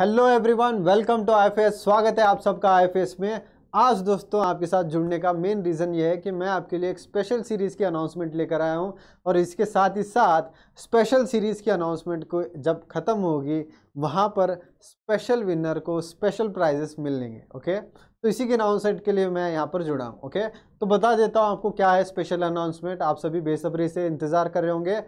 hello everyone welcome to I स्वागत है आप सबका आई में आज दोस्तों आपके साथ जुड़ने का मेन रीज़न ये है कि मैं आपके लिए एक स्पेशल सीरीज़ की अनाउंसमेंट लेकर आया हूँ और इसके साथ ही साथ स्पेशल सीरीज़ की अनाउंसमेंट को जब ख़त्म होगी वहाँ पर स्पेशल विनर को स्पेशल प्राइजेस मिलेंगे ओके तो इसी के अनाउंसमेंट के लिए मैं यहाँ पर जुड़ा हूँ ओके तो बता देता हूँ आपको क्या है स्पेशल अनाउंसमेंट आप सभी बेसब्री से इंतज़ार कर रहे होंगे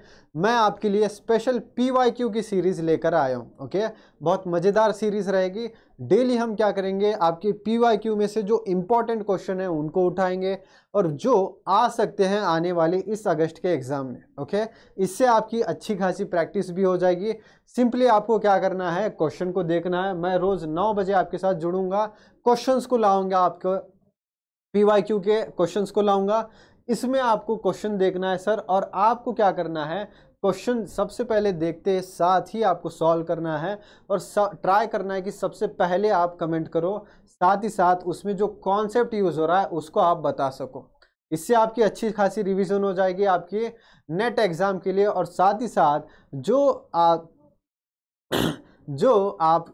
मैं आपके लिए स्पेशल पी वाई क्यू की सीरीज़ लेकर आया हूँ ओके बहुत मज़ेदार सीरीज़ रहेगी डेली हम क्या करेंगे आपके पी वाई क्यू में से जो इम्पोर्टेंट क्वेश्चन है उनको उठाएंगे और जो आ सकते हैं आने वाले इस अगस्त के एग्ज़ाम में ओके इससे आपकी अच्छी खासी प्रैक्टिस भी हो जाएगी सिंपली आपको क्या करना करना है क्वेश्चन को देखना है मैं रोज़ नौ बजे आपके साथ जुड़ूंगा क्वेश्चंस को लाऊंगा आपको पीवाईक्यू के क्वेश्चंस को लाऊंगा इसमें आपको क्वेश्चन देखना है सर और आपको क्या करना है क्वेश्चन सबसे पहले देखते साथ ही आपको सॉल्व करना है और ट्राई करना है कि सबसे पहले आप कमेंट करो साथ ही साथ उसमें जो कॉन्सेप्ट यूज़ हो रहा है उसको आप बता सको इससे आपकी अच्छी खासी रिवीजन हो जाएगी आपके नेट एग्ज़ाम के लिए और साथ ही साथ जो आ, जो आप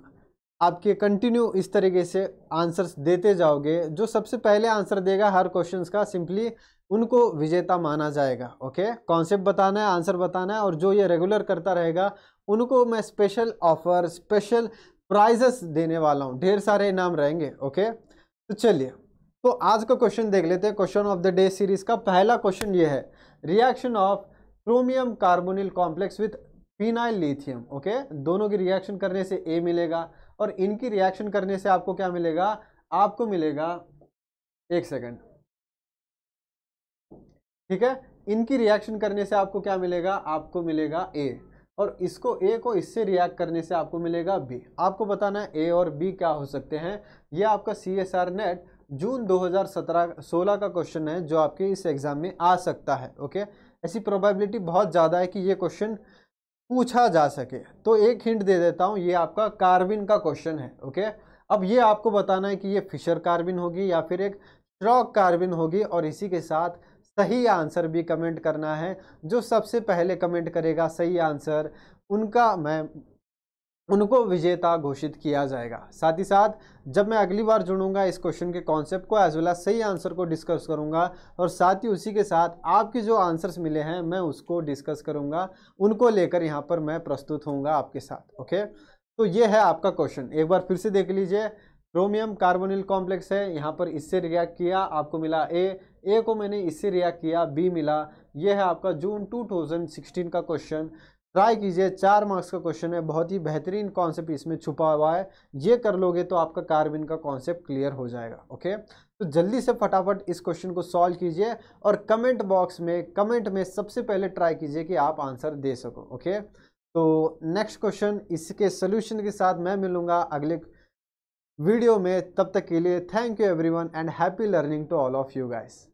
आपके कंटिन्यू इस तरीके से आंसर्स देते जाओगे जो सबसे पहले आंसर देगा हर क्वेश्चन का सिंपली उनको विजेता माना जाएगा ओके कॉन्सेप्ट बताना है आंसर बताना है और जो ये रेगुलर करता रहेगा उनको मैं स्पेशल ऑफर स्पेशल प्राइजेस देने वाला हूँ ढेर सारे इनाम रहेंगे ओके तो चलिए तो आज का क्वेश्चन देख लेते हैं question of the day series का पहला क्वेश्चन ये है reaction of chromium carbonyl complex with phenyl lithium okay दोनों की रिएक्शन करने से ए मिलेगा और इनकी रिएक्शन करने से आपको क्या मिलेगा आपको मिलेगा एक सेकंड ठीक है इनकी रिएक्शन करने से आपको क्या मिलेगा आपको मिलेगा ए और इसको ए को इससे रिएक्ट करने से आपको मिलेगा बी आपको बताना है ए और बी क्या हो सकते हैं यह आपका C S R net June 2017-16 का क्वेश्चन है जो आपके इस एग्ज़ाम में आ सकता है ओके ऐसी प्रोबेबिलिटी बहुत ज़्यादा है कि ये क्वेश्चन पूछा जा सके तो एक हिंट दे देता हूँ ये आपका कार्बिन का क्वेश्चन है ओके अब ये आपको बताना है कि ये फिशर कार्बिन होगी या फिर एक श्रॉक कार्बिन होगी और इसी के साथ सही आंसर भी कमेंट करना है जो सबसे पहले कमेंट करेगा सही आंसर उनका मैं उनको विजेता घोषित किया जाएगा साथ ही साथ जब मैं अगली बार जुड़ूंगा इस क्वेश्चन के कॉन्सेप्ट को एज वेल एज सही आंसर को डिस्कस करूंगा और साथ ही उसी के साथ आपके जो आंसर्स मिले हैं मैं उसको डिस्कस करूंगा उनको लेकर यहाँ पर मैं प्रस्तुत होऊंगा आपके साथ ओके तो ये है आपका क्वेश्चन एक बार फिर से देख लीजिए क्रोमियम कार्बोनिल कॉम्प्लेक्स है यहाँ पर इससे रिएक्ट किया आपको मिला ए ए को मैंने इससे रिएक्ट किया बी मिला ये है आपका जून 2016 का क्वेश्चन ट्राई कीजिए चार मार्क्स का क्वेश्चन है बहुत ही बेहतरीन कॉन्सेप्ट इसमें छुपा हुआ है ये कर लोगे तो आपका कार्बिन का कॉन्सेप्ट क्लियर हो जाएगा ओके तो जल्दी से फटाफट इस क्वेश्चन को सॉल्व कीजिए और कमेंट बॉक्स में कमेंट में सबसे पहले ट्राई कीजिए कि आप आंसर दे सको ओके तो नेक्स्ट क्वेश्चन इसके सोल्यूशन के साथ मैं मिलूंगा अगले वीडियो में तब तक के लिए thank you everyone and happy learning to all of you guys